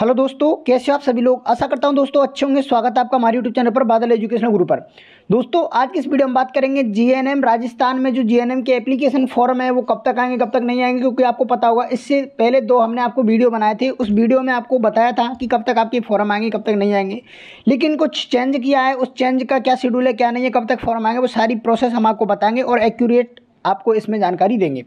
hello दोस्तों कैसे आप सभी लोग आशा करता हूं दोस्तों अच्छे होंगे स्वागत है आपका हमारे यूट्यूब चैनल पर बादल एजुकेशन गुरु पर दोस्तों आज की इस वीडियो में बात करेंगे जीएनएम राजस्थान में जो जीएनएम के एप्लीकेशन फॉर्म है वो कब तक आएंगे कब तक नहीं आएंगे क्योंकि आपको पता होगा इससे पहले दो हमने आपको वीडियो बनाए थे उस वीडियो में आपको बताया था कि कब तक आपके फॉर्म आएंगे कब तक नहीं आएंगे लेकिन कुछ चेंज किया है उस चेंज का क्या शेड्यूल है क्या नहीं है कब तक फॉर्म आएंगे वो सारी प्रोसेस हम आपको बताएंगे और एक्यूरेट आपको इसमें जानकारी देंगे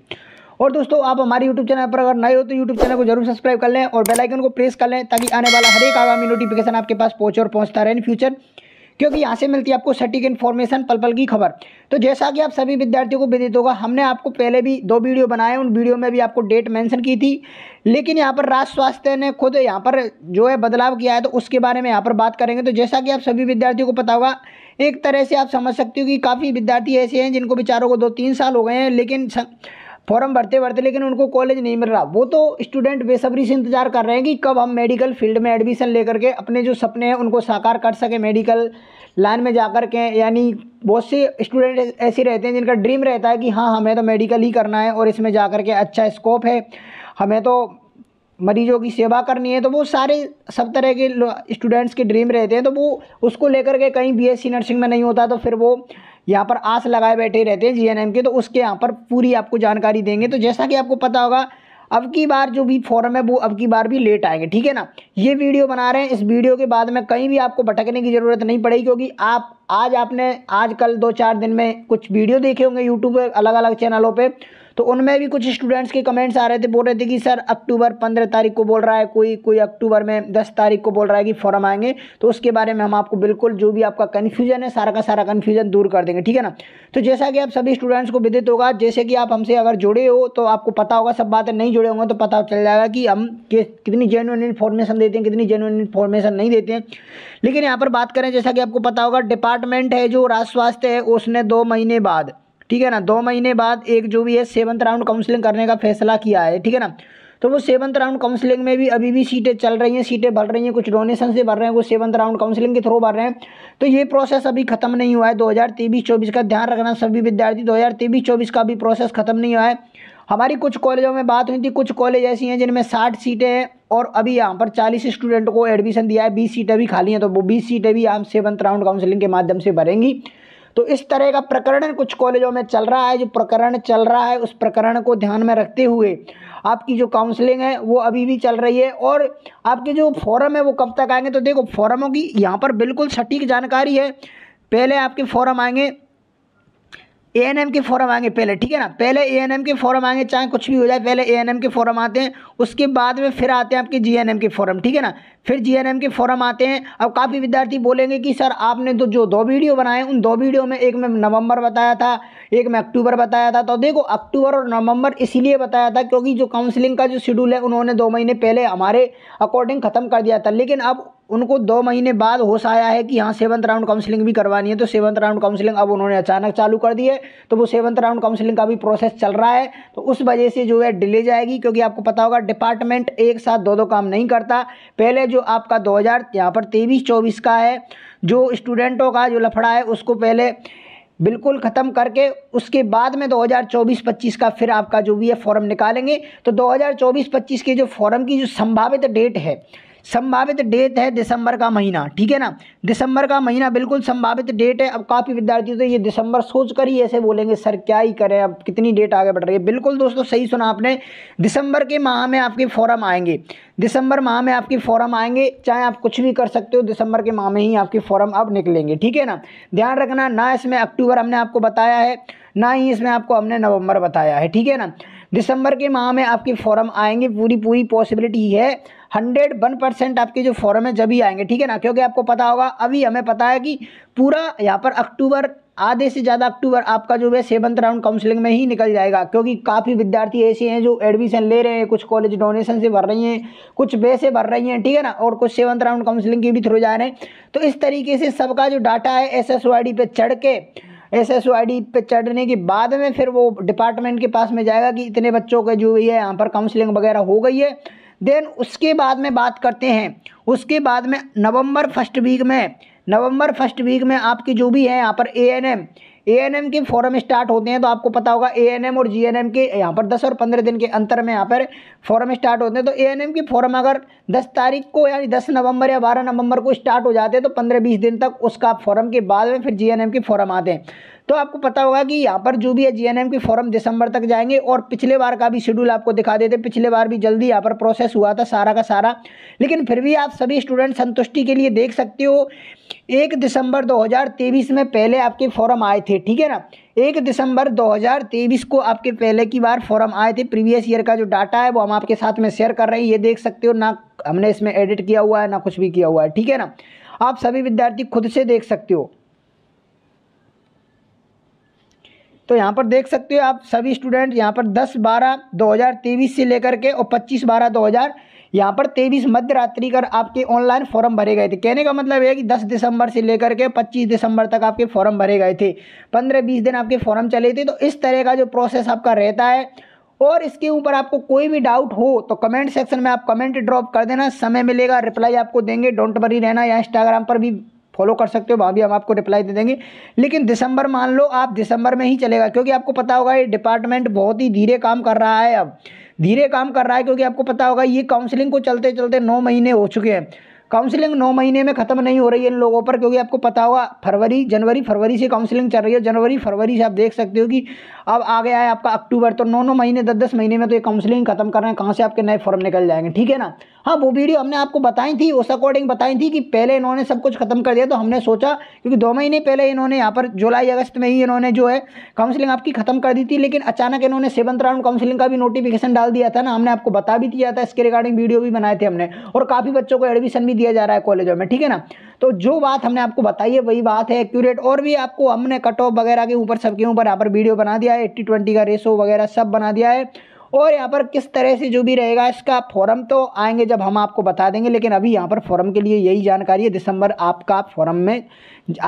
और दोस्तों आप हमारे यूट्यूब चैनल पर अगर नए हो तो यूट्यूब चैनल को जरूर सब्सक्राइब कर लें और बेलाइकन को प्रेस कर लें ताकि आने वाला हर एक आगामी नोटिफिकेशन आपके पास पहुँचे और पहुँचता रहे इन फ्यूचर क्योंकि यहाँ से मिलती है आपको सटीक इन्फॉर्मेशन पल पल की खबर तो जैसा कि आप सभी विद्यार्थियों को विदित होगा हमने आपको पहले भी दो वीडियो बनाए उन वीडियो में भी आपको डेट मेंशन की थी लेकिन यहाँ पर राष्ट्र स्वास्थ्य ने खुद यहाँ पर जो है बदलाव किया है तो उसके बारे में यहाँ पर बात करेंगे तो जैसा कि आप सभी विद्यार्थियों को पता होगा एक तरह से आप समझ सकते हो कि काफ़ी विद्यार्थी ऐसे हैं जिनको बेचारों को दो तीन साल हो गए हैं लेकिन फॉर्म भरते भरते लेकिन उनको कॉलेज नहीं मिल रहा वो तो स्टूडेंट बेसब्री से इंतजार कर रहे हैं कि कब हम मेडिकल फील्ड में एडमिशन लेकर के अपने जो सपने हैं उनको साकार कर सकें मेडिकल लाइन में जा कर के यानी बहुत से स्टूडेंट ऐसे रहते हैं जिनका ड्रीम रहता है कि हाँ हमें तो मेडिकल ही करना है और इसमें जा कर के अच्छा स्कोप है हमें तो मरीजों की सेवा करनी है तो वो सारे सब तरह के स्टूडेंट्स के ड्रीम रहते हैं तो वो उसको लेकर के कहीं बीएससी नर्सिंग में नहीं होता तो फिर वो यहाँ पर आस लगाए बैठे रहते हैं जीएनएम के तो उसके यहाँ पर पूरी आपको जानकारी देंगे तो जैसा कि आपको पता होगा अब की बार जो भी फॉर्म है वो अब की बार भी लेट आएंगे ठीक है ना ये वीडियो बना रहे हैं इस वीडियो के बाद में कहीं भी आपको भटकने की ज़रूरत नहीं पड़ेगी क्योंकि आप आज आपने आज कल दो चार दिन में कुछ वीडियो देखे होंगे यूट्यूब पर अलग अलग चैनलों पर तो उनमें भी कुछ स्टूडेंट्स के कमेंट्स आ रहे थे बोल रहे थे कि सर अक्टूबर पंद्रह तारीख को बोल रहा है कोई कोई अक्टूबर में दस तारीख को बोल रहा है कि फॉर्म आएंगे तो उसके बारे में हम आपको बिल्कुल जो भी आपका कन्फ्यूजन है सारा का सारा कन्फ्यूजन दूर कर देंगे ठीक है ना तो जैसा कि आप सभी स्टूडेंट्स को विदित होगा जैसे कि आप हमसे अगर जुड़े हो तो आपको पता होगा सब बातें नहीं जुड़े होंगे तो पता चल जाएगा कि हम कितनी जेनुअन इन्फॉर्मेशन देते हैं कितनी जेनुअन इन्फॉर्मेशन नहीं देते हैं लेकिन यहाँ पर बात करें जैसा कि आपको पता होगा डिपार्टमेंट है जो राज स्वास्थ्य है उसने दो महीने बाद ठीक है ना दो महीने बाद एक जो भी है सेवंथ राउंड काउंसलिंग करने का फैसला किया है ठीक है ना तो वो सेवंथ राउंड काउंसलिंग में भी अभी भी सीटें चल रही हैं सीटें भर रही हैं कुछ डोनेशन से भर रहे हैं वो सेवंथ राउंड काउंसलिंग के थ्रू भर रहे हैं तो ये प्रोसेस अभी खत्म नहीं हुआ है दो हज़ार तेईस चौबीस का ध्यान रखना सभी विद्यार्थी दो हज़ार तेईस चौबीस का अभी प्रोसेस खत्म नहीं हुआ है हमारी कुछ कॉलेजों में बात हुई थी कुछ कॉलेज ऐसी हैं जिनमें साठ सीटें हैं और अभी यहाँ पर चालीस स्टूडेंट को एडमिशन दिया है बीस सीटें भी खाली हैं तो वो बीस सीटें भी हम सेवंथ राउंड काउंसलिंग के माध्यम से भरेंगी तो इस तरह का प्रकरण कुछ कॉलेजों में चल रहा है जो प्रकरण चल रहा है उस प्रकरण को ध्यान में रखते हुए आपकी जो काउंसलिंग है वो अभी भी चल रही है और आपके जो फॉरम है वो कब तक आएंगे तो देखो फॉरमों की यहाँ पर बिल्कुल सटीक जानकारी है पहले आपके फॉरम आएंगे ए एन एम के फॉर्म आएंगे पहले ठीक है ना पहले ए एन एम के फॉर्म आएंगे चाहे कुछ भी हो जाए पहले ए एन एम के फॉरम आते हैं उसके बाद में फिर आते हैं आपके जी एन एम के फॉरम ठीक है ना फिर जी एन एम के फॉरम आते हैं अब काफ़ी विद्यार्थी बोलेंगे कि सर आपने तो जो दो वीडियो बनाए उन दो वीडियो में एक में नवंबर बताया था एक में अक्टूबर बताया था तो देखो अक्टूबर और नवंबर इसीलिए बताया था क्योंकि जो काउंसिलिंग का जो शेड्यूल है उन्होंने दो महीने पहले हमारे अकॉर्डिंग ख़त्म कर दिया था लेकिन अब उनको दो महीने बाद होश आया है कि हाँ सेवन्थ राउंड काउंसलिंग भी करवानी है तो सेवंथ राउंड काउंसलिंग अब उन्होंने अचानक चालू कर दी है तो वो सेवंथ राउंड काउंसलिंग का भी प्रोसेस चल रहा है तो उस वजह से जो है डिले जाएगी क्योंकि आपको पता होगा डिपार्टमेंट एक साथ दो दो काम नहीं करता पहले जो आपका दो हज़ार यहाँ पर तेईस चौबीस का है जो स्टूडेंटों का जो लफड़ा है उसको पहले बिल्कुल ख़त्म करके उसके बाद में 2024-25 का फिर आपका जो भी है फॉर्म निकालेंगे तो 2024-25 के जो फॉर्म की जो संभावित डेट है संभावित डेट है दिसंबर का महीना ठीक है ना दिसंबर का महीना बिल्कुल संभावित डेट है अब काफ़ी विद्यार्थियों तो ये दिसंबर सोच कर ही ऐसे बोलेंगे सर क्या ही करें अब कितनी डेट आगे बढ़ रही है बिल्कुल दोस्तों सही सुना आपने दिसंबर के माह में आपके फॉरम आएंगे दिसंबर माह में आपके फॉरम आएंगे चाहे आप कुछ भी कर सकते हो दिसंबर के माह में ही आपके फॉरम अब निकलेंगे ठीक है ना ध्यान रखना ना इसमें अक्टूबर हमने आपको बताया है ना ही इसमें आपको हमने नवंबर बताया है ठीक है ना दिसंबर के माह में आपके फॉरम आएंगे पूरी पूरी पॉसिबिलिटी है हंड्रेड वन परसेंट आपके जो फॉरम है जब ही आएंगे ठीक है ना क्योंकि आपको पता होगा अभी हमें पता है कि पूरा यहाँ पर अक्टूबर आधे से ज़्यादा अक्टूबर आपका जो है सेवंथ राउंड काउंसलिंग में ही निकल जाएगा क्योंकि काफ़ी विद्यार्थी ऐसे हैं जो एडमिशन ले रहे हैं कुछ कॉलेज डोनेशन से भर रही हैं कुछ वे भर रही हैं ठीक है ना और कुछ सेवंथ राउंड काउंसलिंग के भी थ्रू जा रहे हैं तो इस तरीके से सबका जो डाटा है एस एस चढ़ के एस एस पे चढ़ने के बाद में फिर वो डिपार्टमेंट के पास में जाएगा कि इतने बच्चों का जो है यहाँ पर काउंसलिंग वगैरह हो गई है देन उसके बाद में बात करते हैं उसके बाद में नवंबर फर्स्ट वीक में नवंबर फर्स्ट वीक में आपकी जो भी हैं यहाँ पर A N M A N M के फॉरम स्टार्ट होते हैं तो आपको पता होगा ए एन एम और जी एन एम के यहाँ पर दस और पंद्रह दिन के अंतर में यहाँ पर फॉरम स्टार्ट होते हैं तो ए एन एम के फॉरम अगर दस तारीख को यानी दस नवंबर या बारह नवंबर को स्टार्ट हो जाते हैं तो पंद्रह बीस दिन तक उसका फॉरम के बाद में फिर जी एन एम के फॉरम आते हैं तो आपको पता होगा कि यहाँ पर जो भी है जीएनएम की फॉर्म दिसंबर तक जाएंगे और पिछले बार का भी शेड्यूल आपको दिखा देते पिछले बार भी जल्दी यहाँ पर प्रोसेस हुआ था सारा का सारा लेकिन फिर भी आप सभी स्टूडेंट संतुष्टि के लिए देख सकते हो एक दिसंबर दो में पहले आपके फॉर्म आए थे ठीक है ना एक दिसंबर 2023 को आपके पहले की बार फॉर्म आए थे प्रीवियस ईयर का जो डाटा है वो हम आपके साथ में शेयर कर रहे हैं ये देख सकते हो ना हमने इसमें एडिट किया हुआ है ना कुछ भी किया हुआ है ठीक है ना आप सभी विद्यार्थी खुद से देख सकते हो तो यहाँ पर देख सकते हो आप सभी स्टूडेंट यहाँ पर 10 बारह 2023 से लेकर के और 25 बारह 2000 यहाँ पर तेईस मध्य रात्रि कर आपके ऑनलाइन फॉर्म भरे गए थे कहने का मतलब है कि 10 दिसंबर से लेकर के 25 दिसंबर तक आपके फॉर्म भरे गए थे 15-20 दिन आपके फॉर्म चले थे तो इस तरह का जो प्रोसेस आपका रहता है और इसके ऊपर आपको कोई भी डाउट हो तो कमेंट सेक्शन में आप कमेंट ड्रॉप कर देना समय मिलेगा रिप्लाई आपको देंगे डोंट वरी रहना या इंस्टाग्राम पर भी फॉलो कर सकते हो वहाँ भी हम आपको रिप्लाई दे देंगे लेकिन दिसंबर मान लो आप दिसंबर में ही चलेगा क्योंकि आपको पता होगा ये डिपार्टमेंट बहुत ही धीरे काम कर रहा है अब धीरे काम कर रहा है क्योंकि आपको पता होगा ये काउंसलिंग को चलते चलते नौ महीने हो चुके हैं काउंसलिंग नौ महीने में ख़त्म नहीं हो रही है इन लोगों पर क्योंकि आपको पता होगा फरवरी जनवरी फरवरी से काउंसलिंग चल रही है जनवरी फरवरी से आप देख सकते हो कि अब आ गया है आपका अक्टूबर तो नौ नौ महीने दस दस महीने में तो ये काउंसलिंग खत्म कर रहे हैं कहाँ से आपके नए फॉर्म निकल जाएंगे ठीक है ना हाँ वो वीडियो हमने आपको बताई थी उस अकॉर्डिंग बताई थी कि पहले इन्होंने सब कुछ खत्म कर दिया तो हमने सोचा क्योंकि दो महीने पहले इन्होंने यहाँ पर जुलाई अगस्त में ही इन्होंने जो है काउंसलिंग आपकी खत्म कर दी थी लेकिन अचानक इन्होंने सेवंथ राउंड काउंसलिंग का भी नोटिफिकेशन डाल दिया था ना हमने आपको बता भी दिया था इसके रिगार्डिंग वीडियो भी बनाए थे हमने और काफ़ी बच्चों को एडमिशन भी दिया जा रहा है कॉलेजों में ठीक है ना तो जो बात हमने आपको बताई है वही बात है एक्यूरेट और भी आपको हमने कट ऑफ वगैरह के ऊपर सबके ऊपर यहाँ पर वीडियो बना दिया है एट्टी ट्वेंटी का रेसो वगैरह सब बना दिया है और यहाँ पर किस तरह से जो भी रहेगा इसका फॉरम तो आएंगे जब हम आपको बता देंगे लेकिन अभी यहाँ पर फॉरम के लिए यही जानकारी है दिसंबर आपका फॉरम में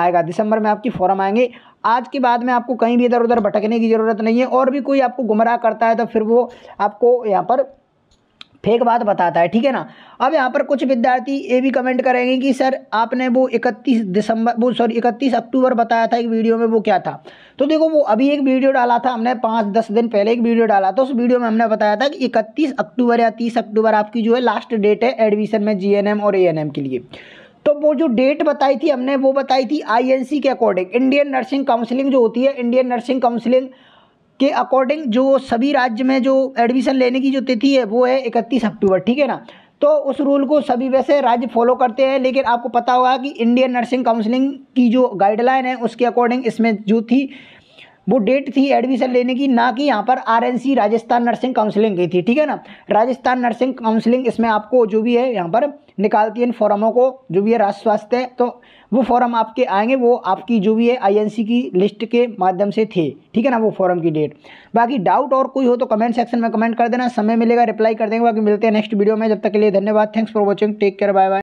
आएगा दिसंबर में आपकी फॉरम आएंगे आज के बाद में आपको कहीं भी इधर उधर भटकने की ज़रूरत नहीं है और भी कोई आपको गुमराह करता है तो फिर वो आपको यहाँ पर फेक बात बताता है ठीक है ना अब यहाँ पर कुछ विद्यार्थी ये भी कमेंट करेंगे कि सर आपने वो 31 दिसंबर वो सॉरी 31 अक्टूबर बताया था एक वीडियो में वो क्या था तो देखो वो अभी एक वीडियो डाला था हमने पाँच दस दिन पहले एक वीडियो डाला था उस वीडियो में हमने बताया था कि इकतीस अक्टूबर या तीस अक्टूबर आपकी जो है लास्ट डेट है एडमिशन में जी और ए के लिए तो वो जो डेट बताई थी हमने वो बताई थी आईएनसी के अकॉर्डिंग इंडियन नर्सिंग काउंसिलिंग जो होती है इंडियन नर्सिंग काउंसिलिंग के अकॉर्डिंग जो सभी राज्य में जो एडमिशन लेने की जो तिथि है वो है इकतीस अक्टूबर ठीक है ना तो उस रूल को सभी वैसे राज्य फॉलो करते हैं लेकिन आपको पता होगा कि इंडियन नर्सिंग काउंसिलिंग की जो गाइडलाइन है उसके अकॉर्डिंग इसमें जो थी वो डेट थी एडमिशन लेने की ना कि यहाँ पर आरएनसी राजस्थान नर्सिंग काउंसिलिंग की थी ठीक है ना राजस्थान नर्सिंग काउंसिलिंग इसमें आपको जो भी है यहाँ पर निकालती है इन फॉर्मों को जो भी है राष्ट्र स्वास्थ्य तो वो फॉर्म आपके आएंगे वो आपकी जो भी है आईएनसी की लिस्ट के माध्यम से थे ठीक है ना वो फॉर्म की डेट बाकी डाउट और कोई हो तो कमेंट सेक्शन में कमेंट कर देना समय मिलेगा रिप्लाई कर देंगे बाकी मिलते हैं नेक्स्ट वीडियो में जब तक के लिए धन्यवाद thanks for watching take care bye bye